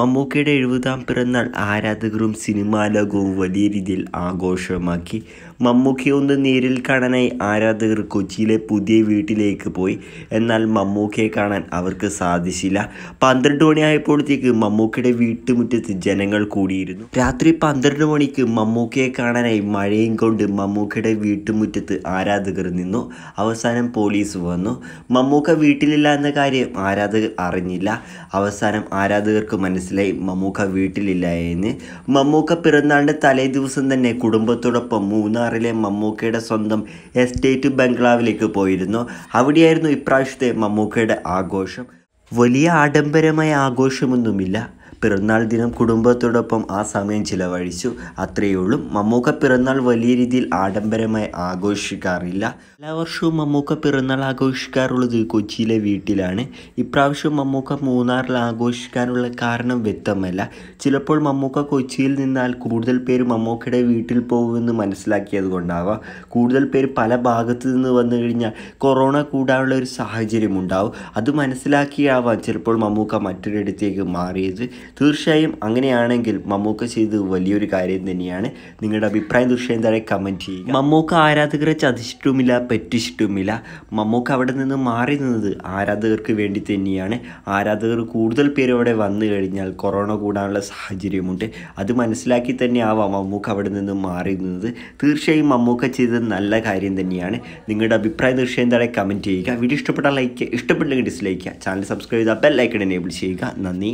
മമ്മൂക്കയുടെ എഴുപതാം പിറന്നാൾ ആരാധകരും സിനിമാ ലോകവും വലിയ രീതിയിൽ ആഘോഷമാക്കി മമ്മൂക്കയെ ഒന്ന് നേരിൽ കാണാനായി ആരാധകർ കൊച്ചിയിലെ പുതിയ വീട്ടിലേക്ക് പോയി എന്നാൽ മമ്മൂക്കയെ കാണാൻ അവർക്ക് സാധിച്ചില്ല പന്ത്രണ്ട് മണിയായപ്പോഴത്തേക്ക് മമ്മൂക്കയുടെ വീട്ടുമുറ്റത്ത് ജനങ്ങൾ കൂടിയിരുന്നു രാത്രി പന്ത്രണ്ട് മണിക്ക് മമ്മൂക്കയെ കാണാനായി മഴയും കൊണ്ട് മമ്മൂക്കയുടെ വീട്ടുമുറ്റത്ത് ആരാധകർ നിന്നു അവസാനം പോലീസ് വന്നു മമ്മൂക്ക വീട്ടിലില്ല എന്ന കാര്യം ആരാധകർ അറിഞ്ഞില്ല അവസാനം ആരാധകർക്ക് മനസ്സിലായി മനസ്സിലായി മമ്മൂക്ക വീട്ടിലില്ലായെന്ന് മമ്മൂക്ക പിറന്നാളിൻ്റെ തലേ ദിവസം തന്നെ കുടുംബത്തോടൊപ്പം മൂന്നാറിലെ മമ്മൂക്കയുടെ സ്വന്തം എസ്റ്റേറ്റ് ബംഗ്ലാവിലേക്ക് പോയിരുന്നു അവിടെയായിരുന്നു ഇപ്രാവശ്യത്തെ മമ്മൂക്കയുടെ ആഘോഷം വലിയ ആഡംബരമായ ആഘോഷമൊന്നുമില്ല പിറന്നാൾ ദിനം കുടുംബത്തോടൊപ്പം ആ സമയം ചിലവഴിച്ചു അത്രയേ ഉള്ളൂ മമ്മൂക്ക പിറന്നാൾ വലിയ രീതിയിൽ ആഡംബരമായി ആഘോഷിക്കാറില്ല എല്ലാ വർഷവും മമ്മൂക്ക പിറന്നാൾ ആഘോഷിക്കാറുള്ളത് കൊച്ചിയിലെ വീട്ടിലാണ് ഇപ്രാവശ്യം മമ്മൂക്ക മൂന്നാറിൽ ആഘോഷിക്കാനുള്ള കാരണം വ്യക്തമല്ല ചിലപ്പോൾ മമ്മൂക്ക കൊച്ചിയിൽ നിന്നാൽ കൂടുതൽ പേര് മമ്മൂക്കയുടെ വീട്ടിൽ പോകുമെന്ന് മനസ്സിലാക്കിയത് കൊണ്ടാവാം കൂടുതൽ പേര് പല ഭാഗത്തു നിന്ന് വന്നു കഴിഞ്ഞാൽ കൊറോണ കൂടാനുള്ള ഒരു സാഹചര്യം ഉണ്ടാവും അത് മനസ്സിലാക്കിയാവാം ചിലപ്പോൾ മമ്മൂക്ക മറ്റൊരിടത്തേക്ക് മാറിയത് തീർച്ചയായും അങ്ങനെയാണെങ്കിൽ മമ്മൂക്ക ചെയ്ത് വലിയൊരു കാര്യം തന്നെയാണ് നിങ്ങളുടെ അഭിപ്രായം തീർച്ചയായും താഴെ കമൻറ്റ് ചെയ്യുക മമ്മൂക്ക ആരാധകരെ ചതിച്ചിട്ടുമില്ല പറ്റിച്ചിട്ടുമില്ല മമ്മൂക്ക അവിടെ നിന്ന് മാറി നിന്നത് ആരാധകർക്ക് വേണ്ടി തന്നെയാണ് ആരാധകർ കൂടുതൽ പേര് അവിടെ വന്നു കഴിഞ്ഞാൽ കൊറോണ കൂടാനുള്ള സാഹചര്യമുണ്ട് അത് മനസ്സിലാക്കി തന്നെ ആവാം മമ്മൂക്ക അവിടെ നിന്ന് മാറി നിന്നത് തീർച്ചയായും മമ്മൂക്ക ചെയ്തത് നല്ല കാര്യം തന്നെയാണ് നിങ്ങളുടെ അഭിപ്രായം തീർച്ചയായും താഴെ കമൻറ്റ് ചെയ്യുക വീഡിയോ ഇഷ്ടപ്പെട്ടാൽ ലൈക്ക് ഇഷ്ടപ്പെട്ടില്ലെങ്കിൽ ഡിസ്ലൈക്ക് ചെയ്യുക ചാനൽ സബ്സ്ക്രൈബ് ചെയ്താൽ ബെൽ ഐക്കൺ എനേബിൾ ചെയ്യുക നന്ദി